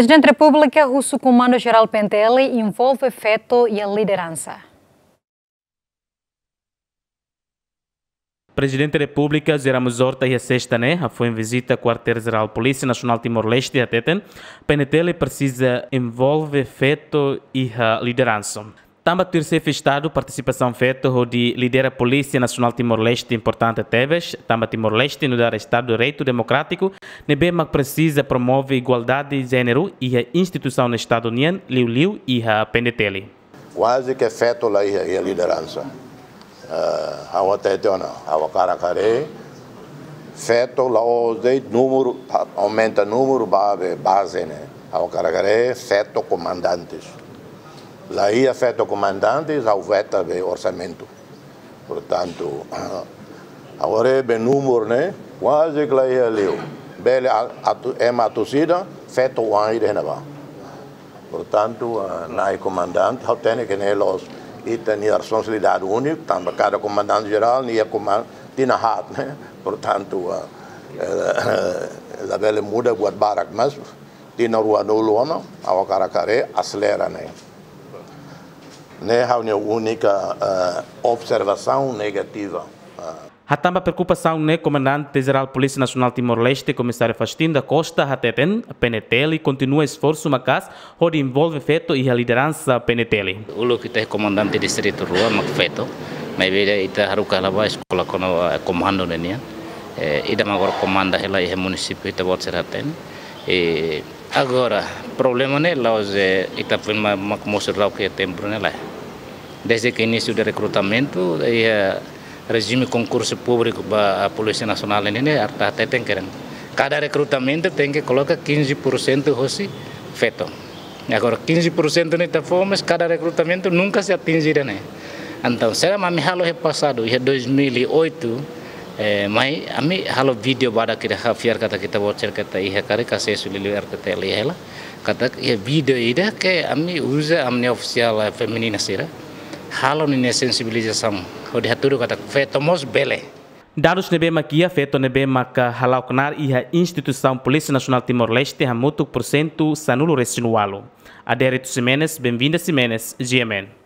Presidente da República, o seu comando-geral Pentele envolve feto e a liderança. Presidente da República, Zeramos Horta e a sexta, né? Foi em visita ao quartel-geral Polícia Nacional Timor-Leste, a Teten. Penetele precisa envolve feto e a liderança. Tamba terceiro estado, participação feita de lidera Polícia Nacional Timor-Leste importante Teves, Tamba Timor-Leste no dar estado do direito democrático, nebema precisa promover igualdade de gênero e a instituição do Estado União, Liu Liu e a Pendetele. Quase que feto lá é a liderança. Ah, a outra é a outra cara feto lá o número aumenta número base né. A outra cara feto comandantes lá ia o comandante e afeta o orçamento. Portanto, ah, agora é bem número, né? Quase que lá ia é ali. Bele é torcida, feito o ano ah, é e renova. Portanto, na comandante, eu tenho que nelos e tenho a responsabilidade única, tanto tá, cada comandante geral nem é comandante na rato, né? Portanto, ah, eh, eh, a bela muda guardar, mas tinha rua no lona, a cara acelera, né? Né a única uh, observação negativa. Há também preocupação né, comandante-geral Polícia Nacional Timor-Leste, comissário Fastin da Costa, a PNTL, continua esforço Macas, onde envolve feto e a liderança PNTL. O que tem comandante de distrito Rua, Macfeto, mas ele está a escola com eh, comando, né? e agora comanda ela e o município está a Hateten. E agora, problema né, lá, os está a mostrar o que tem, né, lá. desde que início do recrutamento e uh, regime concurso público nasional Polícia Nacional ini até tem que cada recrutamento tem que colocar 15% hoje feto. Agora 15% nesta forma, cada recrutamento nunca se atingirá, né? Então, eh, será mami halo é passado, 2008, eh, mai ami halo video bada kita hafiar kata kita voucher kata iha kare kasih sulili ar kata liha lah kata ya video ida ke ami uza amni ofisial feminina sira halonine sensibilização ko dihaturu kata Veto Mos bele Darus nebe makia feto nebe maka halau kenar iha institusi Polícia Nasional Timor-Leste hamutuk persentu cento sanulo resinualo. Adereto Simenes, bem-vinda Simenes, GMN.